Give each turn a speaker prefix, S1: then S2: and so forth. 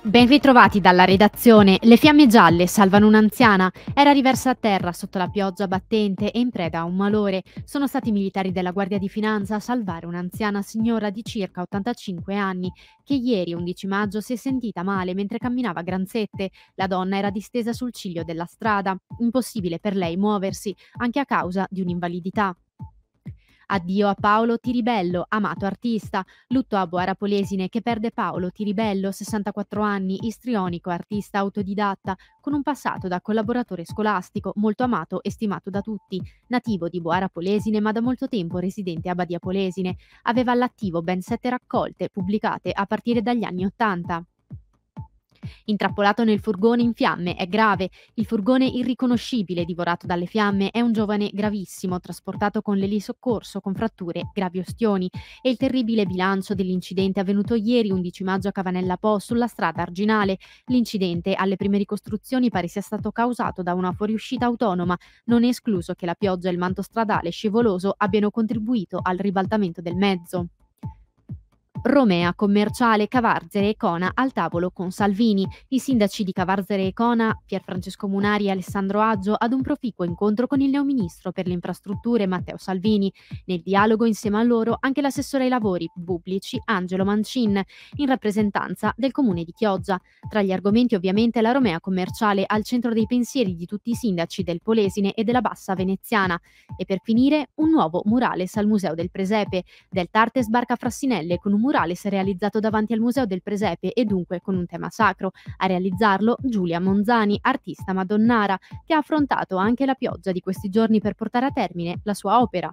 S1: Ben ritrovati dalla redazione, le fiamme gialle salvano un'anziana. Era riversa a terra sotto la pioggia battente e in preda a un malore. Sono stati i militari della Guardia di Finanza a salvare un'anziana signora di circa 85 anni che ieri 11 maggio si è sentita male mentre camminava a granzette. La donna era distesa sul ciglio della strada, impossibile per lei muoversi anche a causa di un'invalidità. Addio a Paolo Tiribello, amato artista. Lutto a Boara Polesine che perde Paolo Tiribello, 64 anni, istrionico, artista autodidatta, con un passato da collaboratore scolastico, molto amato e stimato da tutti. Nativo di Boara Polesine ma da molto tempo residente a Badia Polesine. Aveva all'attivo ben sette raccolte pubblicate a partire dagli anni Ottanta. Intrappolato nel furgone in fiamme è grave, il furgone irriconoscibile divorato dalle fiamme è un giovane gravissimo trasportato con l'elisoccorso con fratture, gravi ostioni e il terribile bilancio dell'incidente avvenuto ieri 11 maggio a Cavanella Po sulla strada Arginale. L'incidente alle prime ricostruzioni pare sia stato causato da una fuoriuscita autonoma, non è escluso che la pioggia e il manto stradale scivoloso abbiano contribuito al ribaltamento del mezzo. Romea, Commerciale, Cavarzere e Cona al tavolo con Salvini. I sindaci di Cavarzere e Cona, Pierfrancesco Munari e Alessandro Aggio, ad un proficuo incontro con il neoministro per le infrastrutture Matteo Salvini. Nel dialogo insieme a loro anche l'assessore ai lavori pubblici Angelo Mancin, in rappresentanza del comune di Chioggia. Tra gli argomenti ovviamente la Romea Commerciale al centro dei pensieri di tutti i sindaci del Polesine e della Bassa Veneziana. E per finire un nuovo murales al Museo del Presepe, del Tarte sbarca Frassinelle con un murale murale si è realizzato davanti al Museo del Presepe e dunque con un tema sacro. A realizzarlo Giulia Monzani, artista madonnara, che ha affrontato anche la pioggia di questi giorni per portare a termine la sua opera.